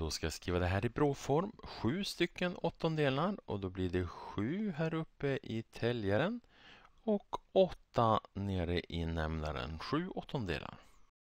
Då ska jag skriva det här i bråform. Sju stycken åttondelar och då blir det sju här uppe i täljaren och åtta nere i nämnaren. Sju åttondelar.